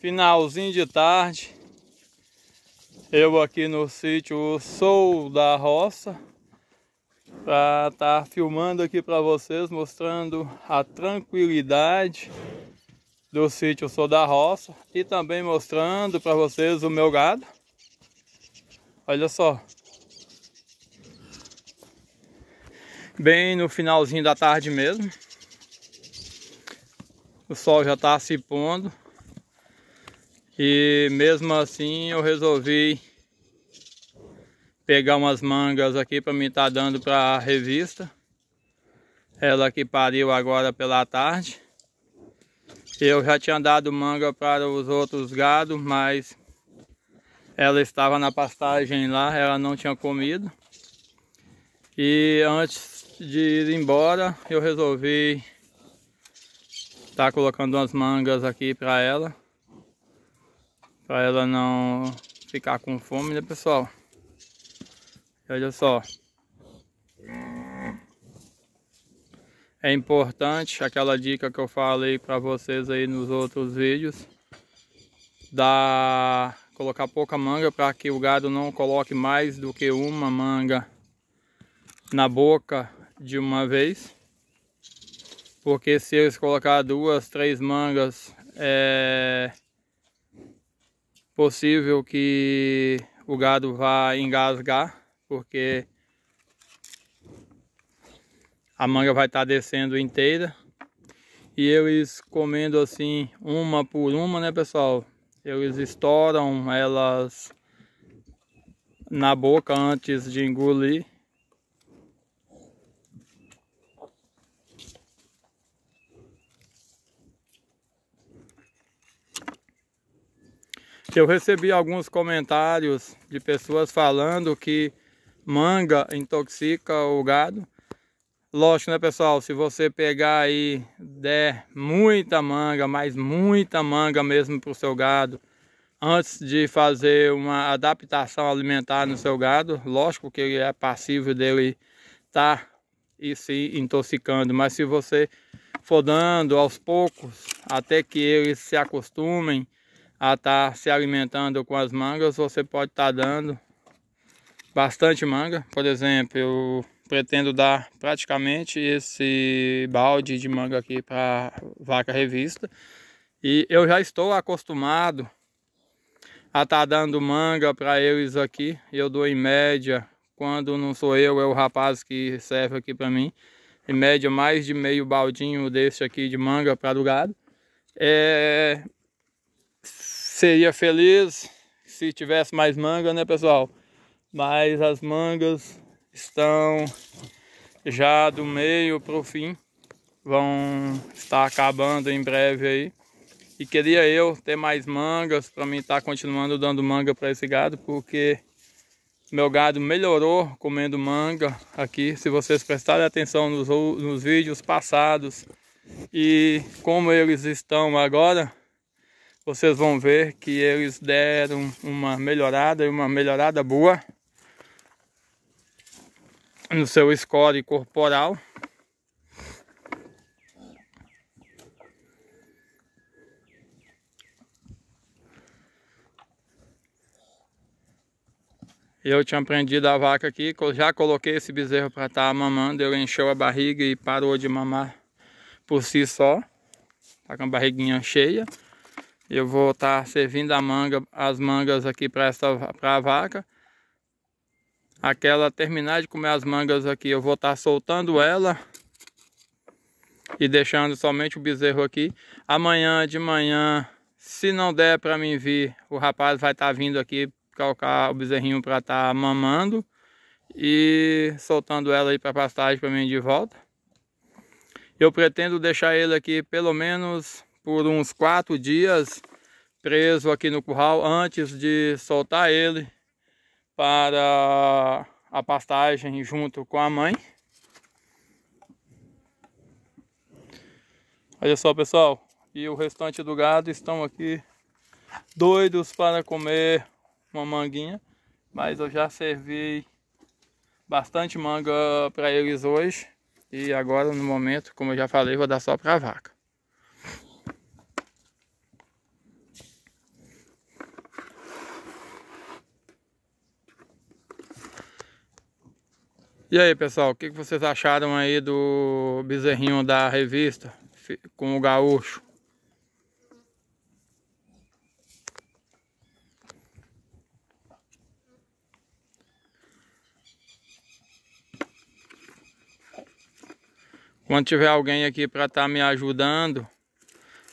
finalzinho de tarde, eu aqui no sítio Sou da Roça, para estar tá filmando aqui para vocês, mostrando a tranquilidade do sítio Sou da Roça e também mostrando para vocês o meu gado. Olha só. Bem no finalzinho da tarde mesmo. O sol já está se pondo. E mesmo assim eu resolvi pegar umas mangas aqui para me estar tá dando para a revista. Ela que pariu agora pela tarde. Eu já tinha dado manga para os outros gados, mas ela estava na pastagem lá, ela não tinha comido. E antes de ir embora, eu resolvi estar tá colocando umas mangas aqui para ela. Pra ela não ficar com fome, né, pessoal? olha só. É importante aquela dica que eu falei para vocês aí nos outros vídeos. Da colocar pouca manga para que o gado não coloque mais do que uma manga na boca de uma vez porque se eles colocar duas, três mangas é, possível que o gado vá engasgar, porque a manga vai estar tá descendo inteira. E eles comendo assim, uma por uma, né pessoal? Eles estouram elas na boca antes de engolir. eu recebi alguns comentários de pessoas falando que manga intoxica o gado. Lógico, né, pessoal? Se você pegar aí, der muita manga, mas muita manga mesmo para o seu gado, antes de fazer uma adaptação alimentar no seu gado, lógico que é passível dele estar tá, e se intoxicando, mas se você for dando aos poucos, até que eles se acostumem a estar tá se alimentando com as mangas, você pode estar tá dando bastante manga. Por exemplo, eu pretendo dar praticamente esse balde de manga aqui para vaca revista. E eu já estou acostumado a estar tá dando manga para eles aqui. Eu dou em média, quando não sou eu, é o rapaz que serve aqui para mim. Em média, mais de meio baldinho desse aqui de manga para do gado. É, seria feliz se tivesse mais manga, né, pessoal? Mas as mangas estão já do meio para o fim. Vão estar acabando em breve aí. E queria eu ter mais mangas para mim estar tá continuando dando manga para esse gado, porque meu gado melhorou comendo manga aqui. Se vocês prestarem atenção nos, nos vídeos passados e como eles estão agora, vocês vão ver que eles deram uma melhorada e uma melhorada boa no seu score corporal. Eu tinha aprendido a vaca aqui, já coloquei esse bezerro para estar tá mamando, ele encheu a barriga e parou de mamar por si só. Tá com a barriguinha cheia. Eu vou estar tá servindo a manga, as mangas aqui para a vaca. Aquela terminar de comer as mangas aqui, eu vou estar tá soltando ela e deixando somente o bezerro aqui. Amanhã de manhã, se não der para mim vir, o rapaz vai estar tá vindo aqui calcar o bezerrinho para estar mamando e soltando ela aí para pastagem para mim de volta. Eu pretendo deixar ele aqui pelo menos por uns quatro dias preso aqui no curral antes de soltar ele para a pastagem junto com a mãe. Olha só pessoal, e o restante do gado estão aqui doidos para comer uma manguinha, mas eu já servi bastante manga para eles hoje e agora no momento, como eu já falei, vou dar só para a vaca. E aí pessoal, o que vocês acharam aí do bezerrinho da revista com o gaúcho? Quando tiver alguém aqui para estar tá me ajudando,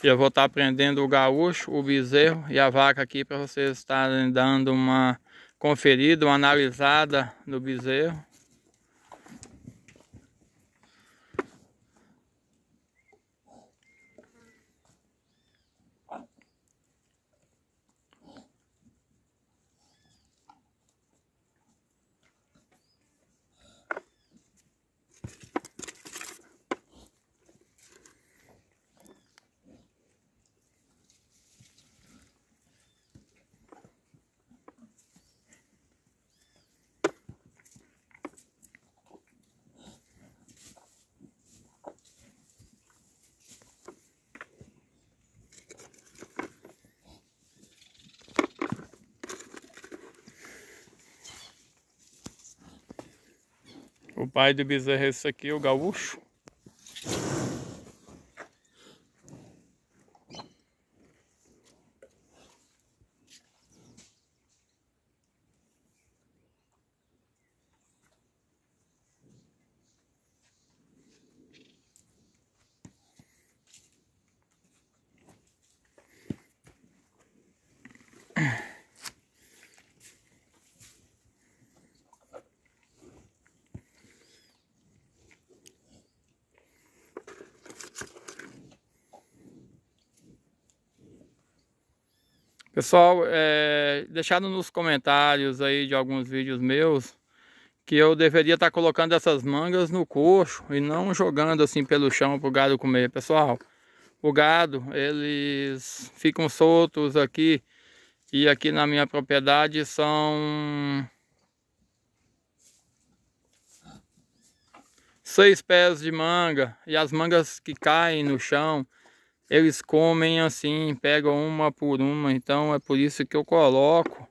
eu vou estar tá prendendo o gaúcho, o bezerro e a vaca aqui para vocês estarem dando uma conferida, uma analisada no bezerro. O pai do bezerro é esse aqui, o gaúcho. Pessoal, é, deixaram nos comentários aí de alguns vídeos meus que eu deveria estar tá colocando essas mangas no coxo e não jogando assim pelo chão para o gado comer. Pessoal, o gado, eles ficam soltos aqui e aqui na minha propriedade são seis pés de manga e as mangas que caem no chão eles comem assim, pegam uma por uma, então é por isso que eu coloco,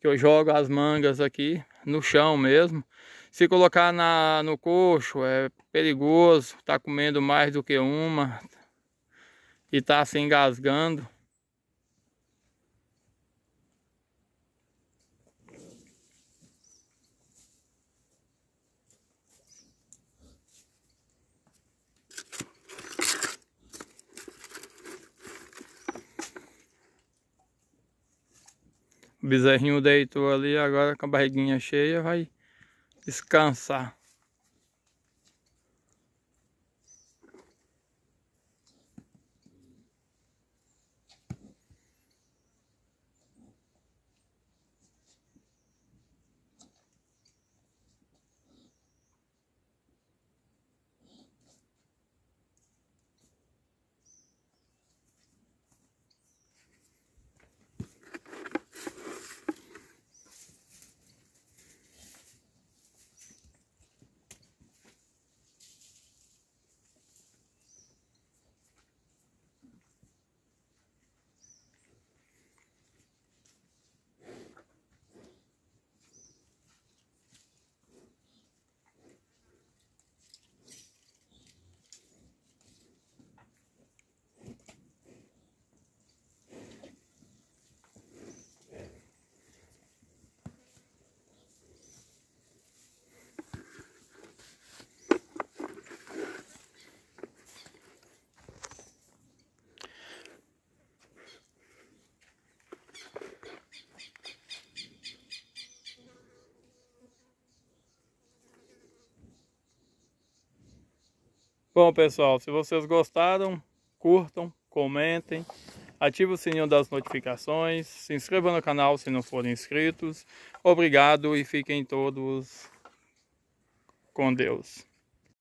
que eu jogo as mangas aqui no chão mesmo. Se colocar na, no coxo é perigoso, tá comendo mais do que uma e tá se engasgando. bezerrinho deitou ali, agora com a barriguinha cheia vai descansar. Bom, pessoal, se vocês gostaram, curtam, comentem, ative o sininho das notificações, se inscrevam no canal se não forem inscritos. Obrigado e fiquem todos com Deus.